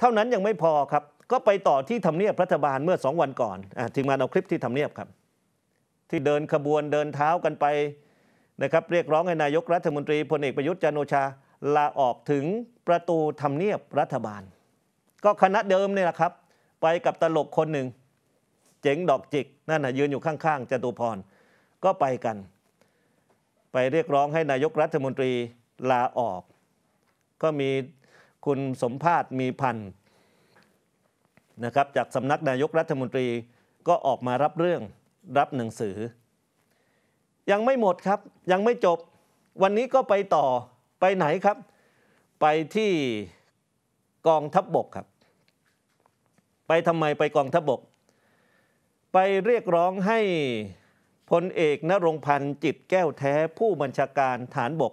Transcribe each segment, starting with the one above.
เท่านั้น ยังไม่พอครับก็ไปต่อที่ทำเนียบรัฐบาลเมื่อสองวันก่อนอทีมงานเอาคลิปที่ทำเนียบครับ ที่เดินขบวนเดินเท้ากันไปนะครับ เรียกร้องให้นายกรัฐมนตรีพลเอกประยุทธ์จันโอชา ลาออกถึงประตูทำเนียบรัฐบาล ก็คณะเดิมเนี่ยแหละครับ ไปกับตลกคนหนึ่ง เจ๋งดอกจิก นั่นนะยืนอยู่ข้างๆจตุพรก็ไปกัน ไปเรียกร้องให้นายกรัฐมนตรีลาออก ก็มีคุณสมภาษมีพันธ์นะครับจากสำนักนายกรัฐมนตรีก็ออกมารับเรื่องรับหนังสือ ยังไม่หมดครับยังไม่จบวันนี้ก็ไปต่อไปไหนครับ ไปที่กองทัพบบกครับ ไปทำไมไปกองทัพบบก ไปเรียกร้องให้พลเอกนรงพันธ์จิตแก้วแท้ผู้บัญชาการฐานบก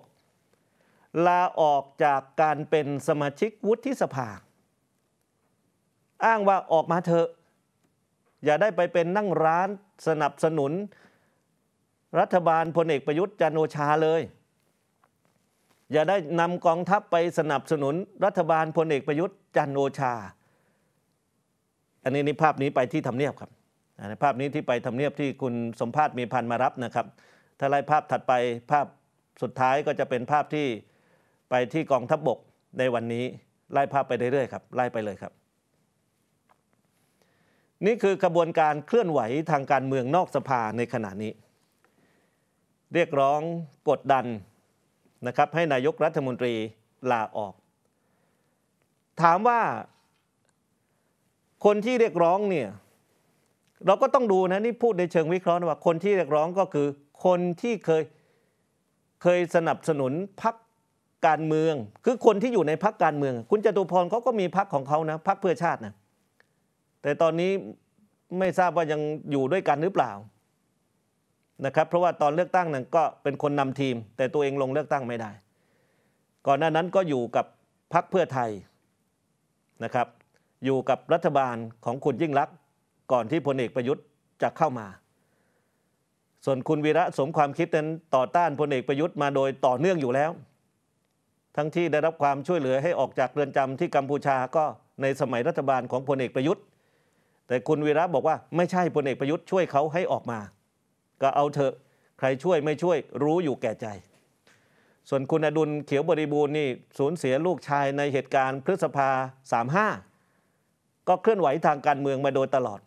ลาออกจากการเป็นสมาชิกวุฒิสภา อ้างว่าออกมาเถอะอย่าได้ไปเป็นนั่งร้านสนับสนุน รัฐบาลพลเอกประยุทธ์จันโอชาเลย อย่าได้นำกองทัพไปสนับสนุนรัฐบาลพลเอกประยุทธ์จันโอชา อันนี้นี่ภาพนี้ไปที่ทำเนียบครับนภาพนี้ที่ไปทำเนียบที่คุณสมภาษมีพันมารับนะครับถ้าไล่ภาพถัดไปภาพสุดท้ายก็จะเป็นภาพที่ไปที่ กองทัพบบกในวันนี้ไล่ภาพไปเรื่อยๆครับไล่ไปเลยครับ นี่คือกระบวนการเคลื่อนไหวทางการเมืองนอกสภาในขณะนี้ เรียกร้องกดดันนะครับให้นายกรัฐมนตรีลาออก ถามว่าคนที่เรียกร้องเนี่ยเราก็ต้องดูนะนี่พูดในเชิงวิเคราะห์นะว่าคนที่เรียกร้องก็คือคนที่เคยเคยสนับสนุนพรรคการเมืองคือคนที่อยู่ในพักการเมืองคุณจตุพรเขาก็มีพักของเขานะพักเพื่อชาตินะแต่ตอนนี้ไม่ทราบว่ายังอยู่ด้วยกันหรือเปล่านะครับเพราะว่าตอนเลือกตั้งนั้นก็เป็นคนนำทีม แต่ตัวเองลงเลือกตั้งไม่ได้ ก่อนหน้านั้นก็อยู่กับพักเพื่อไทยนะครับ อยู่กับรัฐบาลของคุณยิ่งรักก่อนที่พลเอกประยุทธ์จะเข้ามา ส่วนคุณวีระสมความคิดนั้นต่อต้านพลเอกประยุทธ์มาโดยต่อเนื่องอยู่แล้วทั้งที่ได้รับความช่วยเหลือให้ออกจากเรือนจำที่กัมพูชาก็ในสมัยรัฐบาลของพลเอกประยุทธ์ แต่คุณวีระบอกว่าไม่ใช่พลเอกประยุทธ์ช่วยเขาให้ออกมา ก็เอาเถอะ ใครช่วยไม่ช่วยรู้อยู่แก่ใจ ส่วนคุณอดุลเขียวบริบูรณ์นี่สูญเสียลูกชายในเหตุการณ์พฤษภา 35 ก็เคลื่อนไหวทางการเมืองมาโดยตลอด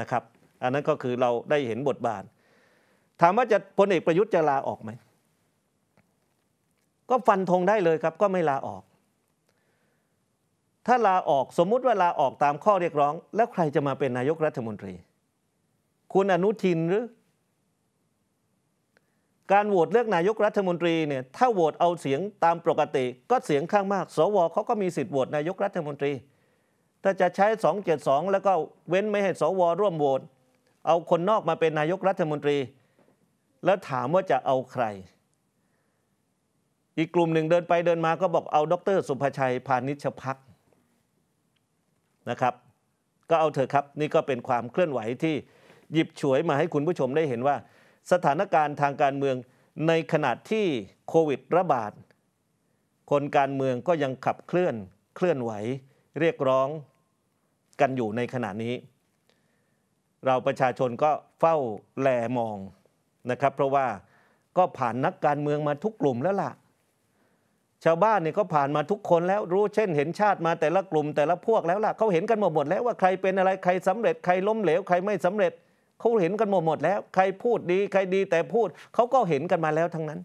นะครับ อันนั้นก็คือเราได้เห็นบทบาท ถามว่าจะพลเอกประยุทธ์จะลาออกไหมก็ฟันธงได้เลยครับก็ไม่ลาออก ถ้าลาออกสมมุติว่าลาออกตามข้อเรียกร้อง แล้วใครจะมาเป็นนายกรัฐมนตรี คุณอนุทินหรือ การโหวตเลือกนายกรัฐมนตรีเนี่ยถ้าโหวตเอาเสียงตามปกติ ก็เสียงข้างมาก สวเขาก็มีสิทธิ์โหวตนายกรัฐมนตรี ถ้าจะใช้ 272 แล้วก็เว้นไม่ให้สวร่วมโหวตเอาคนนอกมาเป็นนายกรัฐมนตรี แล้วถามว่าจะเอาใครอีกกลุ่มหนึ่งเดินไปเดินมาก็บอกเอาดรสุภชัยพาณิชพักนะครับ ก็เอาเถอะครับนี่ก็เป็นความเคลื่อนไหวที่หยิบฉวยมาให้คุณผู้ชมได้เห็นว่า สถานการณ์ทางการเมืองในขณะที่โควิดระบาด คนการเมืองก็ยังขับเคลื่อนเคลื่อนไหวเรียกร้องกันอยู่ในขณะนี้ เราประชาชนก็เฝ้าแลมองนะครับเพราะว่าก็ผ่านนักการเมืองมาทุกกลุ่มแล้วล่ะชาวบ้านเนี่ยเขาผ่านมาทุกคนแล้ว รู้เช่นเห็นชาติมาแต่ละกลุ่มแต่ละพวกแล้วล่ะเขาเห็นกันหมดหมดแล้วว่าใครเป็นอะไรใครสำเร็จใครล้มเหลวใครไม่สำเร็จเขาเห็นกันหมดหมดแล้ว ใครพูดดี ใครดีแต่พูดเขาก็เห็นกันมาแล้วทั้งนั้น